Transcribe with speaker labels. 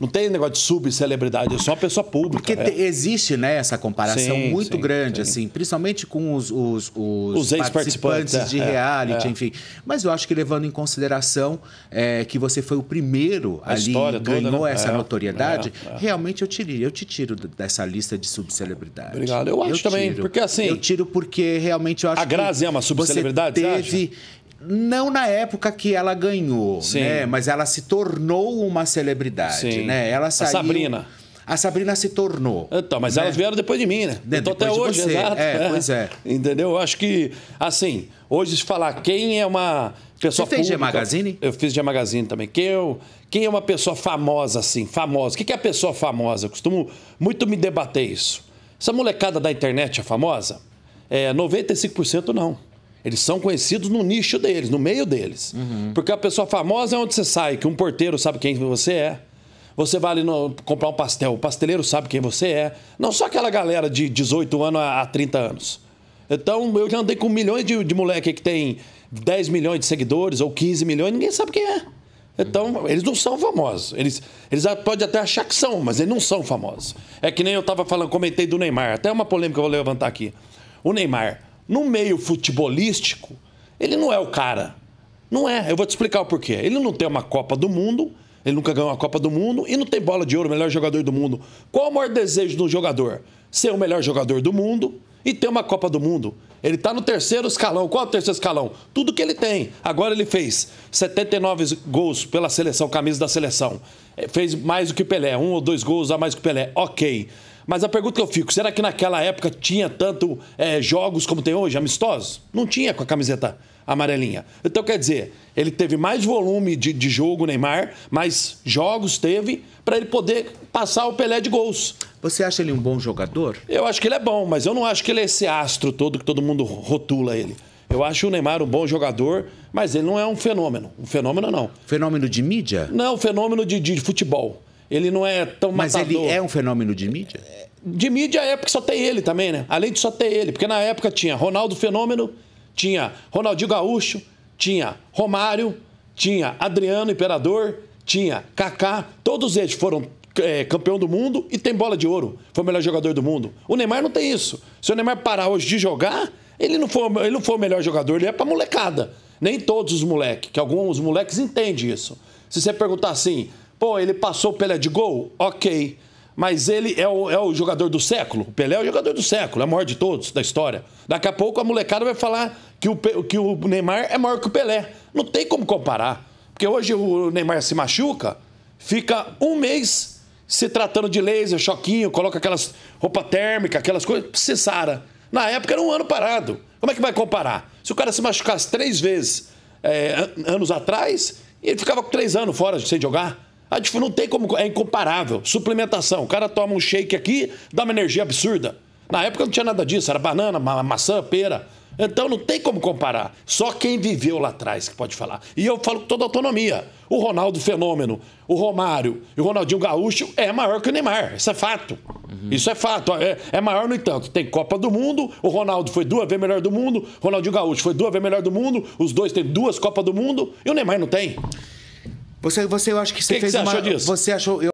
Speaker 1: Não tem negócio de subcelebridade, é só pessoa pública. Porque é. existe né, essa comparação sim, muito sim, grande, sim.
Speaker 2: assim, principalmente com os, os, os, os participantes é, de é, reality, é, enfim. Mas eu acho que levando em consideração é, que você foi o primeiro a ali e ganhou toda, né? essa é, notoriedade, realmente eu, tiro, eu te tiro dessa lista de subcelebridade. Obrigado. Eu acho eu também, tiro. porque assim. Eu tiro porque realmente eu acho a Grazi que. A Grazi é uma subcelebridade, você teve. Você acha? não na época que ela ganhou, Sim. né? Mas ela se tornou uma celebridade, Sim. né? Ela saiu... A Sabrina. A Sabrina se tornou. Então, mas né? elas vieram
Speaker 1: depois de mim, né? né de, então, até hoje, você. exato. É, é, pois é. Entendeu? Eu acho que, assim, hoje se falar quem é uma pessoa Você fez pública, G Magazine? Eu fiz G Magazine também. Quem é, quem é uma pessoa famosa, assim, famosa? O que é a pessoa famosa? Eu costumo muito me debater isso. Essa molecada da internet é famosa? É, 95% não. Eles são conhecidos no nicho deles, no meio deles. Uhum. Porque a pessoa famosa é onde você sai, que um porteiro sabe quem você é. Você vai ali no, comprar um pastel, o pasteleiro sabe quem você é. Não só aquela galera de 18 anos a, a 30 anos. Então, eu já andei com milhões de, de moleque que tem 10 milhões de seguidores ou 15 milhões, ninguém sabe quem é. Então, eles não são famosos. Eles, eles podem até achar que são, mas eles não são famosos. É que nem eu estava falando, comentei do Neymar. Até uma polêmica eu vou levantar aqui. O Neymar no meio futebolístico, ele não é o cara. Não é. Eu vou te explicar o porquê. Ele não tem uma Copa do Mundo, ele nunca ganhou uma Copa do Mundo e não tem bola de ouro, melhor jogador do mundo. Qual o maior desejo do jogador? Ser o melhor jogador do mundo e ter uma Copa do Mundo. Ele está no terceiro escalão. Qual é o terceiro escalão? Tudo que ele tem. Agora ele fez 79 gols pela seleção, camisa da seleção. É, fez mais do que Pelé, um ou dois gols a mais que Pelé. Ok. Mas a pergunta que eu fico, será que naquela época tinha tanto é, jogos como tem hoje, amistosos? Não tinha com a camiseta amarelinha. Então, quer dizer, ele teve mais volume de, de jogo, Neymar, mais jogos teve para ele poder passar o Pelé de gols. Você acha ele um bom jogador? Eu acho que ele é bom, mas eu não acho que ele é esse astro todo que todo mundo rotula ele. Eu acho o Neymar um bom jogador, mas ele não é um fenômeno. Um fenômeno não. Fenômeno de mídia? Não, fenômeno de, de futebol. Ele não é tão Mas matador. ele é um fenômeno de mídia? De mídia é porque só tem ele também, né? Além de só ter ele. Porque na época tinha Ronaldo Fenômeno, tinha Ronaldinho Gaúcho, tinha Romário, tinha Adriano Imperador, tinha Kaká. Todos eles foram é, campeão do mundo e tem bola de ouro. Foi o melhor jogador do mundo. O Neymar não tem isso. Se o Neymar parar hoje de jogar, ele não foi ele não foi o melhor jogador, ele é pra molecada. Nem todos os moleques, que alguns moleques entendem isso. Se você perguntar assim, Pô, ele passou o Pelé de gol? Ok. Mas ele é o, é o jogador do século? O Pelé é o jogador do século, é o maior de todos da história. Daqui a pouco a molecada vai falar que o, que o Neymar é maior que o Pelé. Não tem como comparar. Porque hoje o Neymar se machuca, fica um mês se tratando de laser, choquinho, coloca aquelas roupa térmica, aquelas coisas, se sara. Na época era um ano parado. Como é que vai comparar? Se o cara se machucasse três vezes é, anos atrás, ele ficava com três anos fora sem jogar. A ah, gente tipo, não tem como. É incomparável. Suplementação. O cara toma um shake aqui, dá uma energia absurda. Na época não tinha nada disso, era banana, ma maçã, pera. Então não tem como comparar. Só quem viveu lá atrás que pode falar. E eu falo com toda autonomia. O Ronaldo Fenômeno, o Romário e o Ronaldinho Gaúcho é maior que o Neymar. Isso é fato. Uhum. Isso é fato. É, é, maior, no entanto. Tem Copa do Mundo, o Ronaldo foi duas vezes melhor do mundo, o Ronaldinho Gaúcho foi duas vezes melhor do mundo, os dois têm duas Copas do Mundo e o Neymar não tem. Você, você, eu acho que você que fez que você uma. Achou disso? Você
Speaker 2: achou. Eu